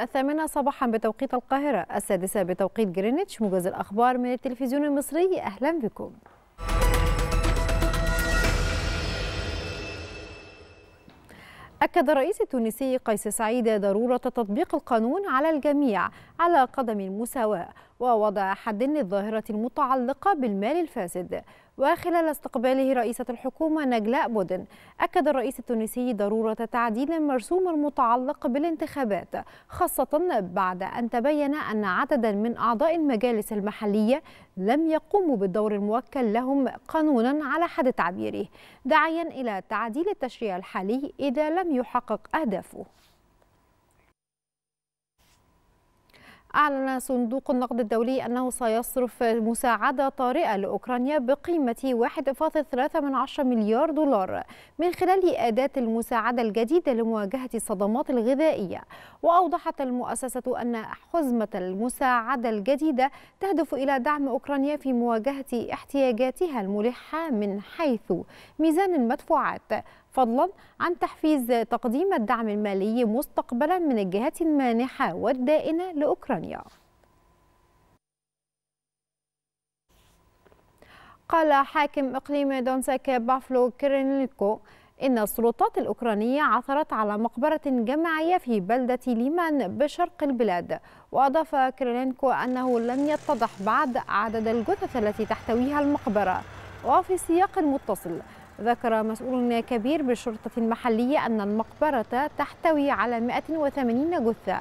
الثامنة صباحا بتوقيت القاهرة السادسة بتوقيت جرينتش موجز الأخبار من التلفزيون المصري أهلا بكم أكد الرئيس التونسي قيس سعيد ضرورة تطبيق القانون على الجميع على قدم المساواة ووضع حد للظاهرة المتعلقة بالمال الفاسد وخلال استقباله رئيسة الحكومة نجلاء بودن أكد الرئيس التونسي ضرورة تعديل المرسوم المتعلق بالانتخابات خاصة بعد أن تبين أن عددا من أعضاء المجالس المحلية لم يقوموا بالدور الموكل لهم قانونا على حد تعبيره داعيا إلى تعديل التشريع الحالي إذا لم يحقق أهدافه أعلن صندوق النقد الدولي أنه سيصرف مساعدة طارئة لأوكرانيا بقيمة 1.3 مليار دولار من خلال أداة المساعدة الجديدة لمواجهة الصدمات الغذائية وأوضحت المؤسسة أن حزمة المساعدة الجديدة تهدف إلى دعم أوكرانيا في مواجهة احتياجاتها الملحة من حيث ميزان المدفوعات فضلا عن تحفيز تقديم الدعم المالي مستقبلا من الجهات المانحة والدائنة لأوكرانيا قال حاكم إقليم دونسك بافلو كيرينيكو إن السلطات الأوكرانية عثرت على مقبرة جماعية في بلدة ليمان بشرق البلاد وأضاف كريلينكو أنه لم يتضح بعد عدد الجثث التي تحتويها المقبرة وفي سياق متصل ذكر مسؤول كبير بالشرطة المحلية أن المقبرة تحتوي على 180 جثة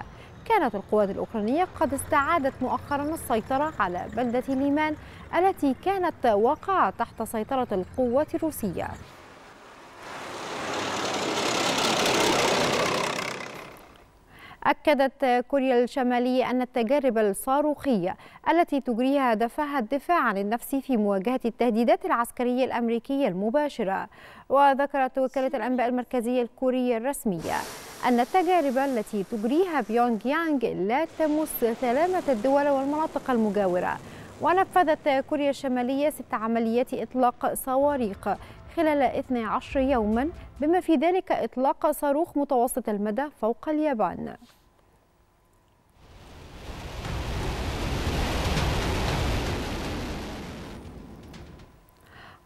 كانت القوات الأوكرانية قد استعادت مؤخرا السيطرة على بلدة ليمان التي كانت واقعة تحت سيطرة القوات الروسية أكدت كوريا الشمالية أن التجارب الصاروخية التي تجريها هدفها الدفاع عن النفس في مواجهة التهديدات العسكرية الأمريكية المباشرة وذكرت وكالة الأنباء المركزية الكورية الرسمية أن التجارب التي تجريها بيونغ يانغ لا تمس سلامة الدول والمناطق المجاورة ونفذت كوريا الشمالية ست عمليات إطلاق صواريخ خلال 12 يوما بما في ذلك إطلاق صاروخ متوسط المدى فوق اليابان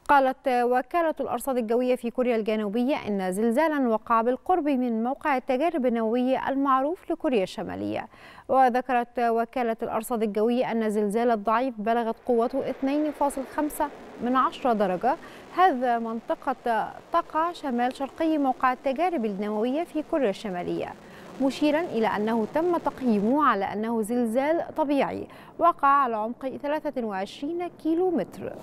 قالت وكالة الأرصاد الجوية في كوريا الجنوبية أن زلزالا وقع بالقرب من موقع التجارب النووية المعروف لكوريا الشمالية وذكرت وكالة الأرصاد الجوية أن زلزال الضعيف بلغت قوته 2.5 من 10 درجة هذا منطقة تقع شمال شرقي موقع التجارب النووية في كوريا الشمالية مشيرا إلى أنه تم تقييمه على أنه زلزال طبيعي وقع على عمق 23 كيلو متر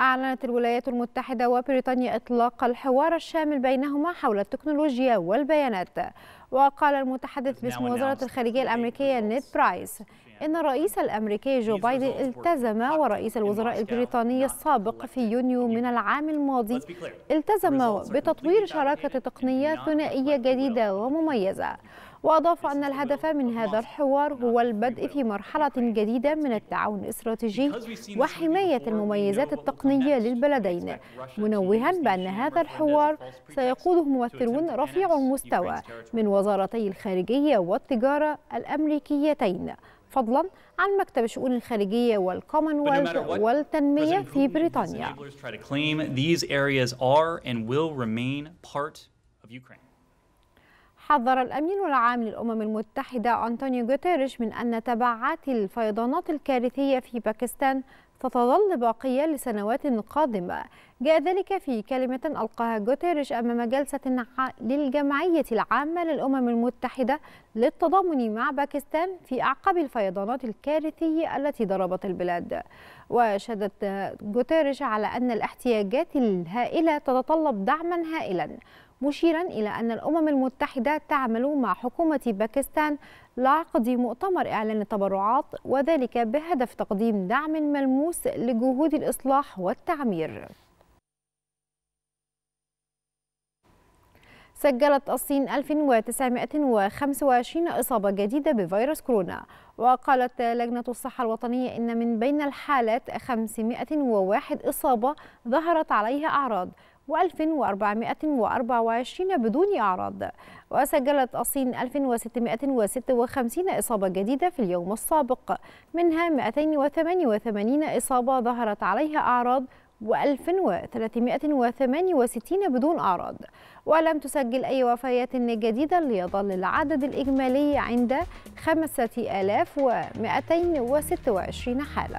أعلنت الولايات المتحدة وبريطانيا إطلاق الحوار الشامل بينهما حول التكنولوجيا والبيانات وقال المتحدث باسم وزارة الخارجية الأمريكية نيد برايس إن الرئيس الأمريكي جو بايدن التزم ورئيس الوزراء البريطاني السابق في يونيو من العام الماضي التزم بتطوير شراكة تقنية ثنائية جديدة ومميزة وأضاف أن الهدف من هذا الحوار هو البدء في مرحلة جديدة من التعاون الاستراتيجي وحماية المميزات التقنية للبلدين منوها بأن هذا الحوار سيقوده ممثلون رفيع المستوى من وزارتي الخارجية والتجارة الأمريكيتين فضلا عن مكتب الشؤون الخارجية والكومنولث والتنمية في بريطانيا حذر الأمين العام للأمم المتحدة أنطونيو غوتيريش من أن تبعات الفيضانات الكارثية في باكستان ستظل باقية لسنوات قادمة جاء ذلك في كلمة ألقاها جوتيريش أمام جلسة للجمعية العامة للأمم المتحدة للتضامن مع باكستان في أعقاب الفيضانات الكارثية التي ضربت البلاد وشدت جوتيريش على أن الاحتياجات الهائلة تتطلب دعما هائلا مشيرا إلى أن الأمم المتحدة تعمل مع حكومة باكستان لعقد مؤتمر إعلان التبرعات وذلك بهدف تقديم دعم ملموس لجهود الإصلاح والتعمير سجلت الصين 1925 إصابة جديدة بفيروس كورونا وقالت لجنة الصحة الوطنية إن من بين الحالات 501 إصابة ظهرت عليها أعراض و1424 بدون أعراض وسجلت الصين 1656 إصابة جديدة في اليوم السابق منها 288 إصابة ظهرت عليها أعراض و1368 بدون أعراض ولم تسجل أي وفيات جديدة ليظل العدد الإجمالي عند 5226 حالة